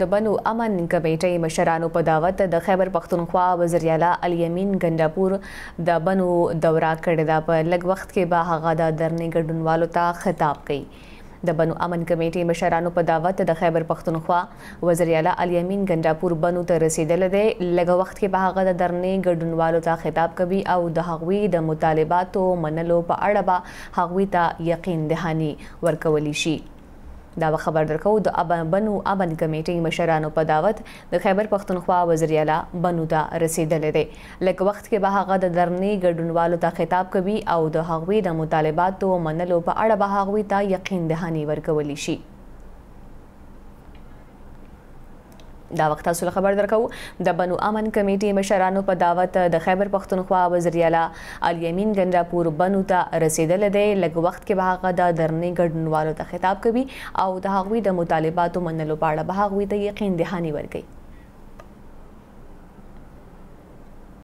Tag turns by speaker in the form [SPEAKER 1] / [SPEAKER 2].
[SPEAKER 1] د بنو امن کمیټې مشرانو په دعوت د خیبر پښتونخوا وزیر اعلی الیمین ګنداپور د بنو دوره کړې ده په لږ وخت کې به هغه د درنې ګډونوالو ته خطاب کړي د بنو امن کمیټې مشرانو په دعوت د خیبر پښتونخوا وزیر اعلی الیمین ګنداپور بنو ته رسیدل دي لږ وخت کې به هغه د درنې ګډونوالو ته خطاب کوي او د هغوی د مطالباتو منلو په اړه به هغوی ته یقین دهانی ورکولی شي دا خبر درکو د بنو ابن کمیټې مشرانو په دعوت د خیبر پښتونخوا وزیر اعلی بنو ته رسیدلې ده لکه وخت کې به هغه د درنې ګډونوالو ته خطاب کوي او د هغوی د مطالباتو منلو په اړه به هغوی ته یقین دهانی ورکول شي دا وخت تاسو له خبر درکو د بنو امن کمیټې مشرانو په دعوت د خیبر پښتونخوا وزیر اعلی الیمین ګندراپور بنو ته رسیدل دی لږ وخت کې به هغه د درنې ګډونوالو ته خطاب کوي او د هغوی د مطالباتو منلو په اړه به هغوی ته یقین دهاني ورکړي